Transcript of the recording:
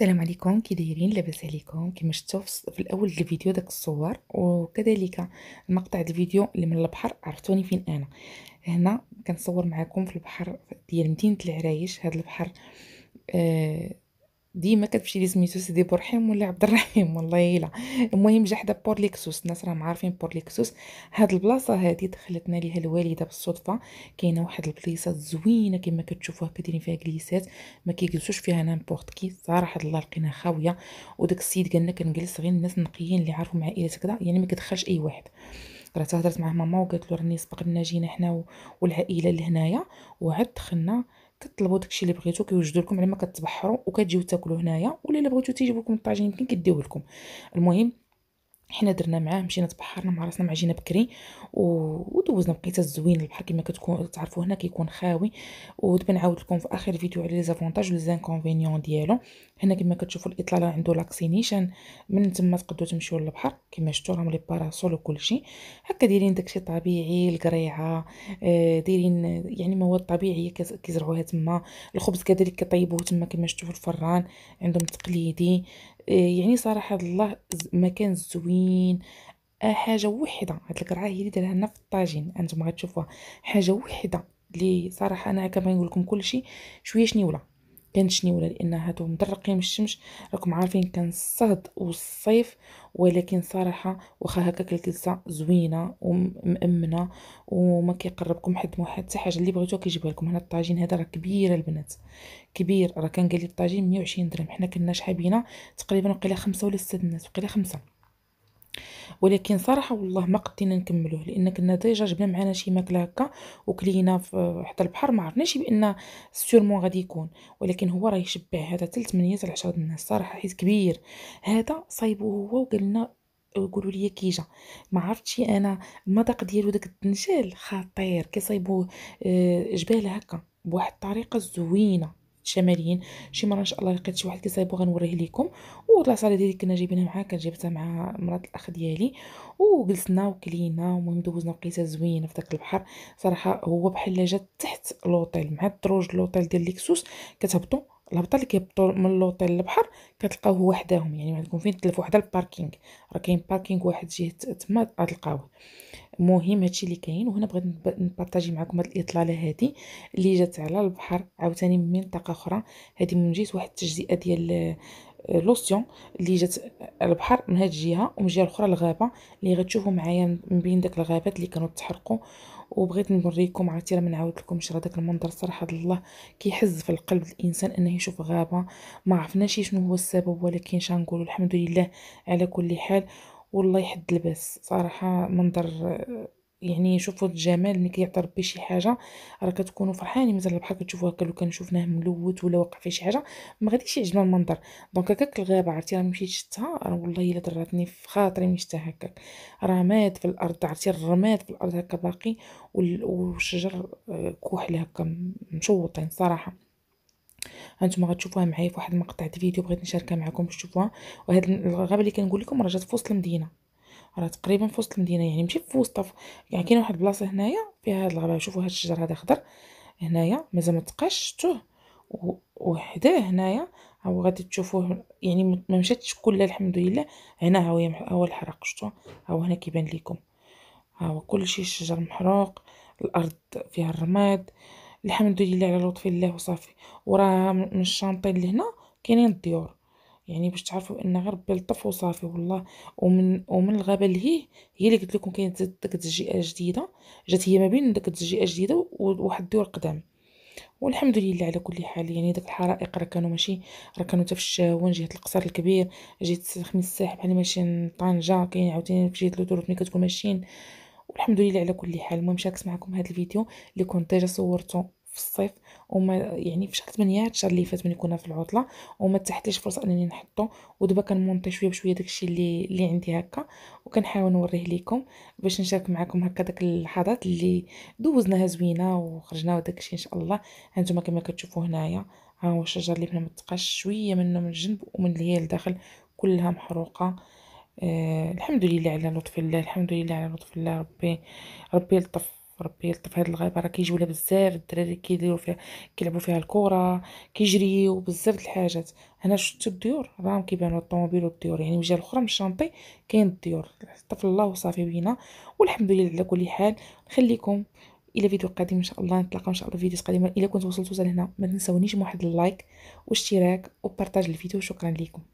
السلام عليكم كي دايرين لاباس عليكم كما شفتوا في الاول الفيديو داك الصور وكذلك مقطع الفيديو اللي من البحر عرفتوني فين انا هنا كنصور معكم في البحر ديال مدينه العرايش هذا البحر آه ديما كتمشي لي سميتو سيدي برحيم ولا عبد الرحيم والله الا المهم جا حدا بورليكسوس الناس راهم عارفين بورليكسوس هاد البلاصه هادي دخلتنا ليها الوالده بالصدفه كاينه واحد البليصه زوينه كما كتشوفوها كديرين فيها كليسات ما كيجلسوش فيها نامبورط كي صراحه الله لقينا خاويه وداك السيد قالنا كنجلس غير الناس النقيين اللي مع عائلات كذا يعني ما كتدخلش اي واحد راه تهضرت مع ماما وقالت له راني سبق لنا جينا حنا والعائله لهنايا وعاد دخلنا كتطلبوا داكشي اللي بغيتو كيوجدوا لكم على ما كتبحروا وكتجيو تاكلوا هنايا ولا الا بغيتو تيجيبوا لكم الطاجين يمكن كيديوه لكم المهم حنا درنا معاه مشينا تبحرنا مع راسنا مع جينا بكري ودوزنا بقيت زوين البحر كما كتكون تعرفوا هنا كيكون خاوي ودابا نعاود لكم في اخر فيديو على لي زافونتاج ولي زانكونفينيون ديالو هنا كما كتشوفوا الاطلاله عنده لاكسينيشن من تما تقدروا تمشيو للبحر كما شفتوا راهم لي باراسول وكلشي هكا دايرين داكشي طبيعي القريعه آه، دايرين يعني مواد طبيعيه كيزرعوها تما الخبز كذلك كطيبوه تما كما شفتوا في الفران عندهم تقليدي يعني صراحه الله مكان زوين آه، حاجه وحده هاد الكرعه هي اللي دارها لنا في الطاجين انتم غتشوفوها حاجه وحده لي صراحه انا كما نقول لكم كلشي شويه شنيوله كانت ولا لان هادو مدرقين من الشمس راكم عارفين كان الصهد والصيف ولكن صراحه واخا هكا الكلسه زوينه ومامنه وما كيقربكم حد مو حتى حاجه اللي بغيتو كيجيبها لكم هنا الطاجين هذا راه كبير البنات كبير راه كان قال لي الطاجين 120 درهم حنا كنا شحال بينا تقريبا وقيلا خمسة ولا ستة الناس وقيلا خمسة ولكن صراحه والله ما قدينا نكملوه لان كنا ديجا جبنا معنا شي ماكله هكا وكلينا في حتى البحر ما عرفناش بان سيرمون غادي يكون ولكن هو راه يشبع هذا تل 8 حتى 10 الناس صراحه حيت كبير هذا صايبو هو وقالنا لنا قولوا لي كيجا ما عرفتش انا المذاق ديالو داك الدنجال خطير كيصايبوه آه، جبال هكا بواحد الطريقه زوينه شماليين شي مره ان شاء الله لقيت شي واحد كيصايبو غنوريه لكم والعصاله ديالي كنا جايبينها معها كانت جايبتها مع مرات الاخ ديالي وجلسنا وكلينا ومهم دوزنا وقيته زوينه في داك البحر صراحه هو بحال جات تحت لوطيل مع الدروج لوطيل ديال ليكسوس كتهبطوا الهبطه اللي كيهبطوا من لوطيل للبحر كتلقاوه وحدهم يعني ما عندكم فين تلفو حدا الباركينغ راه كاين باركينغ واحد جهه تما غتلقاوه المهم هادشي اللي كاين وهنا بغيت نبارطاجي معكم هاد الاطلاله هادي اللي جات على البحر عاوتاني من منطقه اخرى هادي من جهه واحد التجزئه ديال آه، لوسيون اللي جات البحر من هاد الجهه ومن الجهه الاخرى الغابه اللي غتشوفوا معايا من بين داك الغابات اللي كانوا تحرقوا وبغيت نوريكم عرفتي تيرا ما نعاودلكمش راه داك المنظر صراحه الله كيحز في القلب الانسان انه يشوف غابه ما عرفناش شنو هو السبب ولكن شنقولوا الحمد لله على كل حال والله يحد الباس صراحه منظر يعني يشوفوا الجمال ملي كيعطي ربي شي حاجه راه كتكونوا فرحانين مثلا بحال كتشوفوا هكا لو كان شفناه ملوت ولا وقع فيه شي حاجه ما غاديش يعجبنا المنظر دونك هكاك الغابه عرفتي راه مشيت شتها راه والله الا دراتني في خاطري ملي هكاك راه مات في الارض عرفتي الرماد في الارض هكا باقي والشجر آه، كحل هكا مشوطين صراحه هانتوما غتشوفوها معايا في واحد المقطع ديال فيديو بغيت نشاركها معكم باش تشوفوها وهاد الغابه اللي كنقول لكم راه جات في وسط المدينه راه تقريبا في وسط المدينه يعني ماشي في وسط يعني كاين واحد البلاصه هنايا فيها هاد الغابه شوفوا هاد الشجر هذا خضر هنايا مازال ما تبقاش شفتوه وحداه هنايا هو غادي تشوفوه يعني ما مشاتش كلها الحمد لله هنا ها هو الحرق شفتوه هو هنا كيبان لكم ها هو كلشي الشجر محروق الارض فيها الرماد الحمد لله على لطف الله وصافي وراه من اللي لهنا كاينين الديور يعني باش تعرفوا ان غير بلطف وصافي والله ومن ومن الغابه لهيه هي اللي قلت لكم كانت ديك التجزئه جديده جات هي ما بين ديك التجزئه جديده وواحد الدور قدام والحمد لله على كل حال يعني داك الحرائق راه كانوا ماشي راه كانوا حتى في الشاون جهه القصر الكبير جهه خميس الساحل بحال ماشيين طنجه كاين عاوتاني في جهه لودور ملي كتكون ماشيين والحمد لله على كل حال المهم شاركت معكم هذا الفيديو اللي كنت ديجا صورته في الصيف وما يعني في شهر 8 الشهر اللي فات ملي كنا في العطله وما تحتليش فرصه انني نحطو ودابا كنمونطي شويه بشويه داكشي اللي اللي عندي هكا وكنحاول نوريه لكم باش نشارك معكم هكا داك اللحظات اللي دوزناها زوينه وخرجنا وداكشي ان شاء الله هانتوما كما كتشوفوا هنايا ها هو الشجر اللي ما متقاش شويه منه من الجنب ومن اللي هي لداخل كلها محروقه آه الحمد لله على لطف الله الحمد لله على لطف الله ربي ربي لطف ربي يلطف هاد الغابه راه كيجيو لها بزاف الدراري كيديروا فيها كيلعبوا فيها الكره كيجريو بزاف د الحاجات هنا شفتوا الديور راهم كيبانوا الطوموبيل والديور يعني وجهه اخرى من الشانطي كاين الديور حتى الله وصافي بينا والحمد لله على كل حال نخليكم الى فيديو قادم ان شاء الله نتلاقاو ان شاء الله في فيديو قادمه الى كنت وصلتوا لهنا ما تنساونيش واحد اللايك واشتراك وبارطاج الفيديو شكرا لكم